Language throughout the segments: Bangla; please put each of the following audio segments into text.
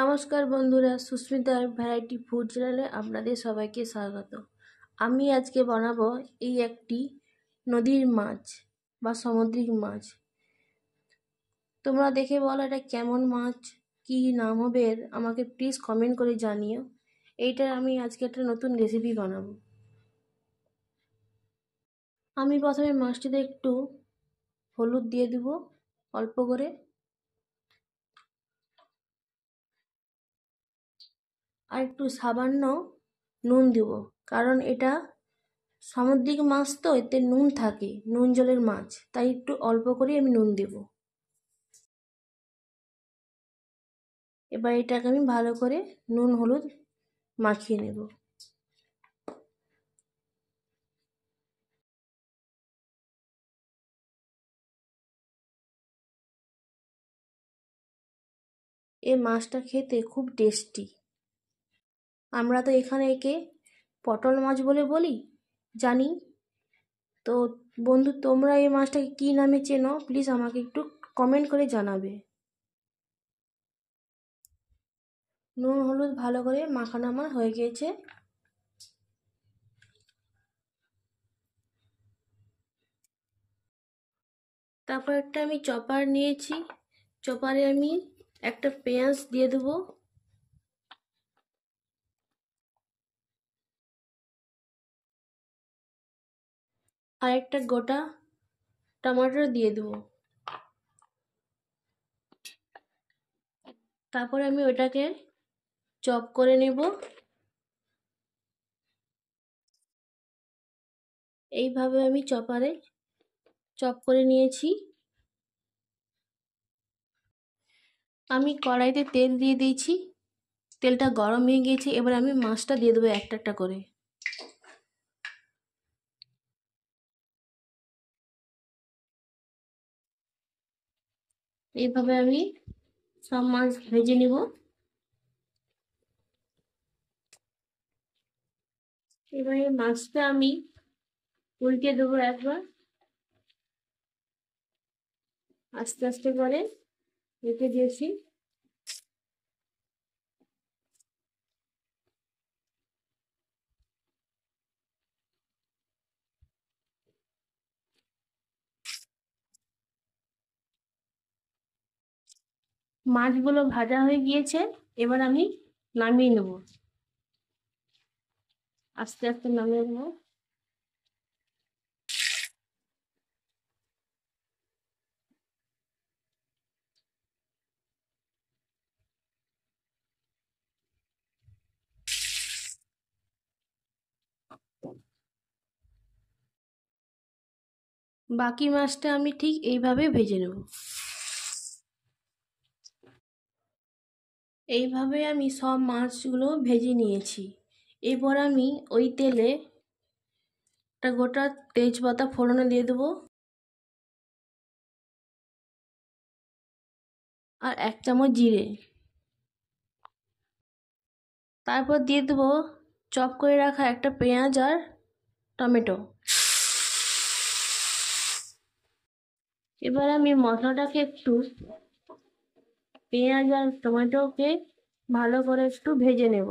নমস্কার বন্ধুরা সুস্মিতার ভ্যারাইটি ফুড চ্যানেলে আপনাদের সবাইকে স্বাগত আমি আজকে বানাবো এই একটি নদীর মাছ বা সামুদ্রিক মাছ তোমরা দেখে বলো এটা কেমন মাছ কি নাম হবে আমাকে প্লিজ কমেন্ট করে জানিও এইটার আমি আজকে একটা নতুন রেসিপি বানাবো আমি প্রথমে মাছটিতে একটু হলুদ দিয়ে দেবো অল্প করে আর একটু সামান্য নুন দেব কারণ এটা সামুদ্রিক মাছ তো এতে নুন থাকে নুন জলের মাছ তাই একটু অল্প করে আমি নুন দেব এবার এটাকে আমি ভালো করে নুন হলুদ মাখিয়ে নেব এ মাছটা খেতে খুব টেস্টি আমরা তো এখানে একে পটল মাছ বলে বলি জানি তো বন্ধু তোমরা এই মাছটাকে কী নামে চেনো প্লিজ আমাকে একটু কমেন্ট করে জানাবে নুন হলুদ ভালো করে মাখানো আমার হয়ে গিয়েছে তারপর একটা আমি চপার নিয়েছি চপারে আমি একটা পেঁয়াজ দিয়ে দেবো আরেকটা গোটা টমেটো দিয়ে দেবো তারপরে আমি ওটাকে চপ করে নেব এইভাবে আমি চপারে চপ করে নিয়েছি আমি কড়াইতে তেল দিয়ে দিয়েছি তেলটা গরম হয়ে গিয়েছে এবার আমি মাছটা দিয়ে দেবো একটা একটা করে এইভাবে আমি সব মাছ ভেজে নিব এবারে মাছটা আমি উল্টে দেবো একবার আস্তে আস্তে করে রেখে দিয়েছি মাছগুলো ভাজা হয়ে গিয়েছে এবার আমি নামিয়ে নেব আস্তে আস্তে নামিয়ে নেব বাকি মাছটা আমি ঠিক এইভাবে ভেজে নেব এইভাবে আমি সব মাছগুলো ভেজে নিয়েছি এরপর আমি ওই তেলে একটা গোটা তেজপাতা ফোড়নে দিয়ে দেবো আর এক চামচ জিরে তারপর দিয়ে দেবো চপ করে রাখা একটা পেঁয়াজ আর টমেটো এবার আমি মশলাটাকে একটু পেঁয়াজ আর টমেটোকে ভালো করে একটু ভেজে নেব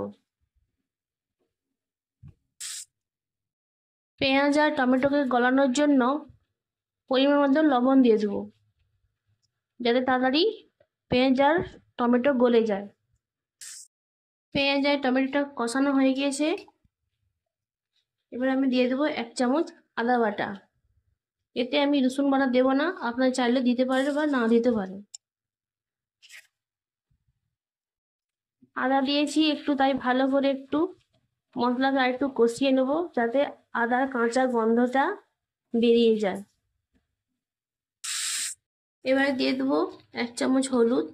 পেঁয়াজ আর টমেটোকে গলানোর জন্য পরিমাণ মতো লবণ দিয়ে দেবো যাতে তাড়াতাড়ি পেঁয়াজ আর টমেটো গলে যায় পেঁয়াজ আর টমেটোটা কষানো হয়ে গিয়েছে এবার আমি দিয়ে দেবো এক চামচ আদা বাটা এতে আমি রসুন বাটা দেবো না আপনার চাইলে দিতে পারেন বা না দিতে পারেন আদা দিয়েছি একটু তাই ভালো করে একটু মশলাটা একটু কষিয়ে নেব যাতে আদার কাঁচা গন্ধটা বেরিয়ে যায় এবারে দিয়ে দেবো এক চামচ হলুদ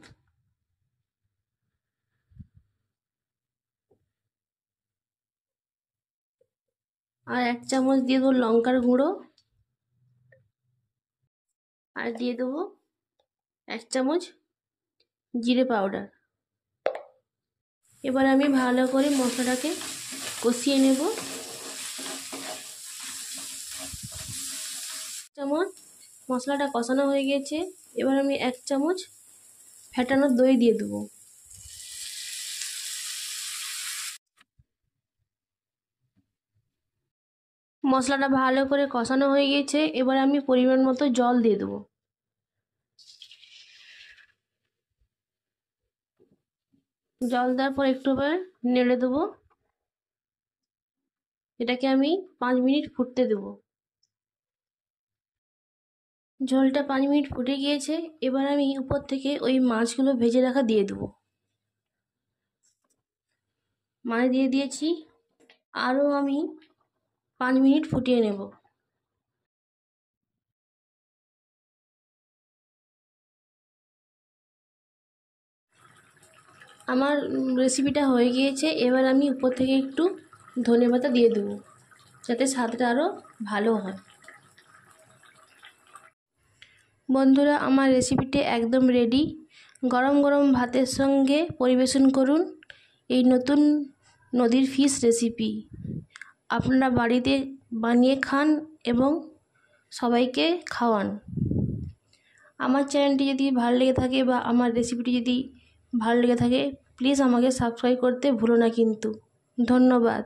আর এক চামচ দিয়ে দেবো লঙ্কার গুঁড়ো আর দিয়ে দেবো এক চামচ জিরে পাউডার এবার আমি ভালো করে মশলাটাকে কষিয়ে নেব চামচ মশলাটা কষানো হয়ে গেছে এবার আমি এক চামচ ফেটানো দই দিয়ে দেবো মশলাটা ভালো করে কষানো হয়ে গেছে এবার আমি পরিমাণ মতো জল দিয়ে দেবো জল দেওয়ার পর একটু আবার নেড়ে দেবো এটাকে আমি পাঁচ মিনিট ফুটতে দেব জলটা পাঁচ মিনিট ফুটে গিয়েছে এবার আমি উপর থেকে ওই মাছগুলো ভেজে রাখা দিয়ে দেবো মাছ মানে দিয়ে দিয়েছি আরও আমি পাঁচ মিনিট ফুটিয়ে নেব আমার রেসিপিটা হয়ে গিয়েছে এবার আমি উপর থেকে একটু ধনে পাতা দিয়ে দেবো যাতে স্বাদটা আরও ভালো হয় বন্ধুরা আমার রেসিপিটি একদম রেডি গরম গরম ভাতের সঙ্গে পরিবেশন করুন এই নতুন নদীর ফিশ রেসিপি আপনারা বাড়িতে বানিয়ে খান এবং সবাইকে খাওয়ান আমার চ্যানেলটি যদি ভালো লেগে থাকে বা আমার রেসিপিটি যদি ভালো লেগে থাকে প্লিজ আমাকে সাবস্ক্রাইব করতে ভুলো না কিন্তু ধন্যবাদ